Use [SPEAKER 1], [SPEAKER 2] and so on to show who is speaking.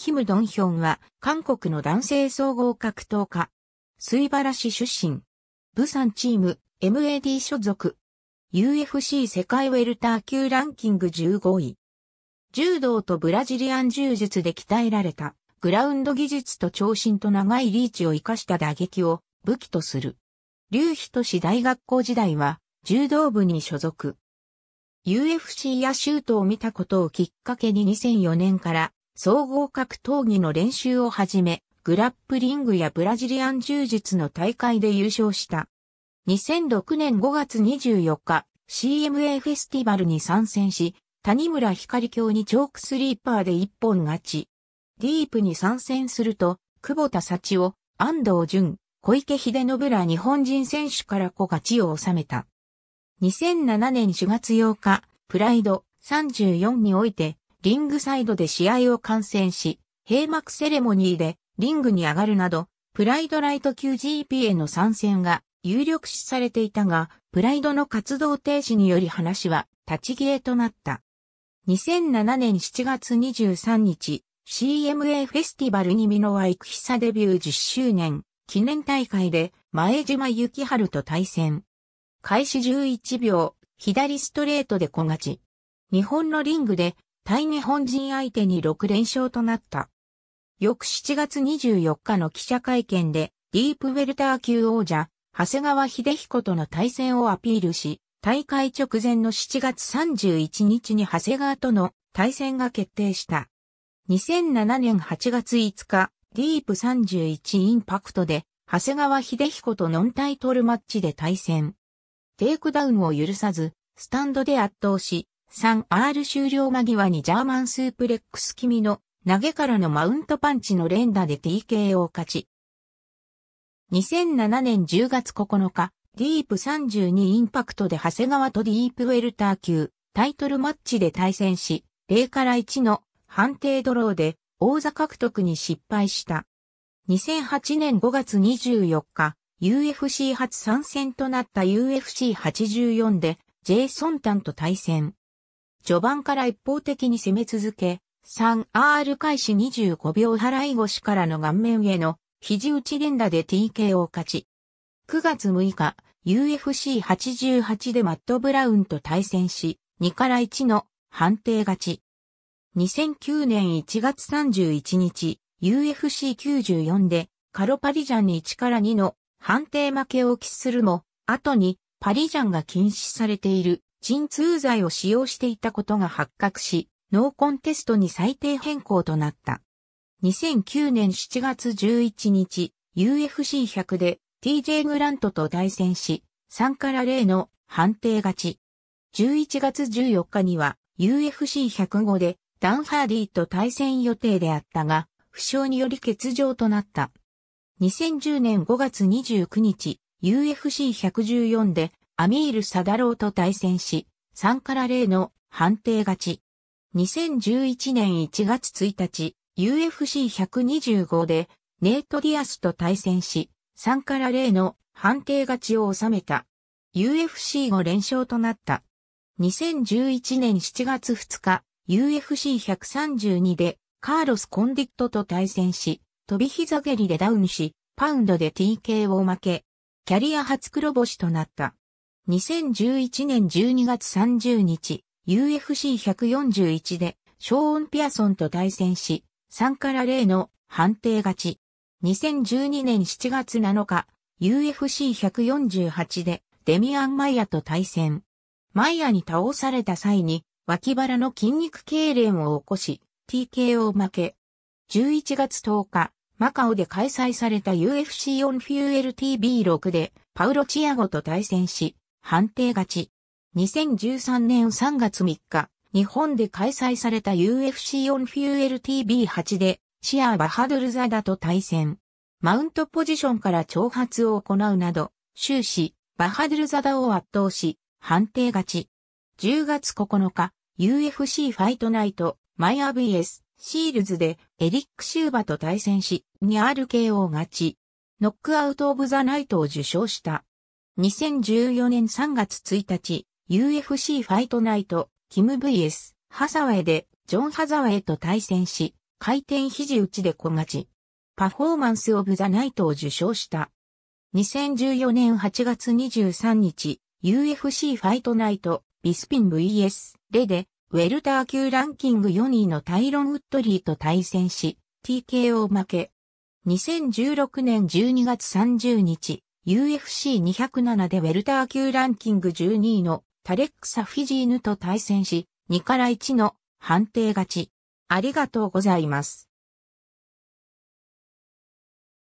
[SPEAKER 1] キム・ドンヒョンは、韓国の男性総合格闘家。水原市出身。武山チーム、MAD 所属。UFC 世界ウェルター級ランキング15位。柔道とブラジリアン柔術で鍛えられた、グラウンド技術と長身と長いリーチを生かした打撃を武器とする。劉都氏大学校時代は、柔道部に所属。UFC やシュートを見たことをきっかけに2004年から総合格闘技の練習をはじめ、グラップリングやブラジリアン柔術の大会で優勝した。2006年5月24日、CMA フェスティバルに参戦し、谷村光教にチョークスリーパーで一本勝ち。ディープに参戦すると、久保田幸を、安藤淳、小池秀信ら日本人選手から子勝ちを収めた。2007年4月8日、プライド34において、リングサイドで試合を観戦し、閉幕セレモニーでリングに上がるなど、プライドライト級 GP への参戦が有力視されていたが、プライドの活動停止により話は立ち消えとなった。2007年7月23日、CMA フェスティバルにワイクヒサデビュー10周年記念大会で前島幸春と対戦。開始11秒、左ストレートで小勝ち。日本のリングで対日本人相手に6連勝となった。翌7月24日の記者会見で、ディープウェルター級王者、長谷川秀彦との対戦をアピールし、大会直前の7月31日に長谷川との対戦が決定した。2007年8月5日、ディープ31インパクトで、長谷川秀彦とノンタイトルマッチで対戦。テイクダウンを許さず、スタンドで圧倒し、3R 終了間際にジャーマンスープレックス君の投げからのマウントパンチの連打で TK を勝ち。2007年10月9日、ディープ32インパクトで長谷川とディープウェルター級タイトルマッチで対戦し、0から1の判定ドローで王座獲得に失敗した。2008年5月24日、UFC 初参戦となった UFC84 でジェイソンタンと対戦。序盤から一方的に攻め続け、3R 開始25秒払い腰からの顔面上の肘打ち連打で TK を勝ち。9月6日、UFC88 でマット・ブラウンと対戦し、2から1の判定勝ち。2009年1月31日、UFC94 でカロパリジャンに1から2の判定負けを喫するも、後にパリジャンが禁止されている鎮痛剤を使用していたことが発覚し、ノーコンテストに最低変更となった。2009年7月11日、UFC100 で TJ グラントと対戦し、3から0の判定勝ち。11月14日には UFC105 でダン・ハーディと対戦予定であったが、負傷により欠場となった。2010年5月29日、UFC114 でアミール・サダローと対戦し、3から0の判定勝ち。2011年1月1日、UFC125 でネイト・ディアスと対戦し、3から0の判定勝ちを収めた。UFC5 連勝となった。2011年7月2日、UFC132 でカーロス・コンディットと対戦し、飛び膝蹴りでダウンし、パウンドで TK を負け、キャリア初黒星となった。2011年12月30日、UFC141 でショーン・ピアソンと対戦し、3から0の判定勝ち。2012年7月7日、UFC148 でデミアン・マイヤと対戦。マイヤに倒された際に脇腹の筋肉痙攣を起こし、TKO 負け。11月10日、マカオで開催された u f c オンフューエル TV6 でパウロ・チアゴと対戦し、判定勝ち。2013年3月3日、日本で開催された UFC オンフューエル TV8 で、シアー・バハドルザダと対戦。マウントポジションから挑発を行うなど、終始、バハドルザダを圧倒し、判定勝ち。10月9日、UFC ファイトナイト、マイア VS、シールズで、エリック・シューバと対戦し、2RKO 勝ち。ノックアウト・オブ・ザ・ナイトを受賞した。2014年3月1日、UFC ファイトナイト、キム VS、ハザウェイで、ジョン・ハザウェイと対戦し、回転肘打ちで小勝ち。パフォーマンス・オブ・ザ・ナイトを受賞した。2014年8月23日、UFC ファイトナイト、ビスピン VS、レで、ウェルター級ランキング4位のタイロン・ウッドリーと対戦し、TKO 負け。2016年12月30日、UFC207 でウェルター級ランキング12位のタレックサ・フィジーヌと対戦し、2から1の判定勝ち。ありがとうございます。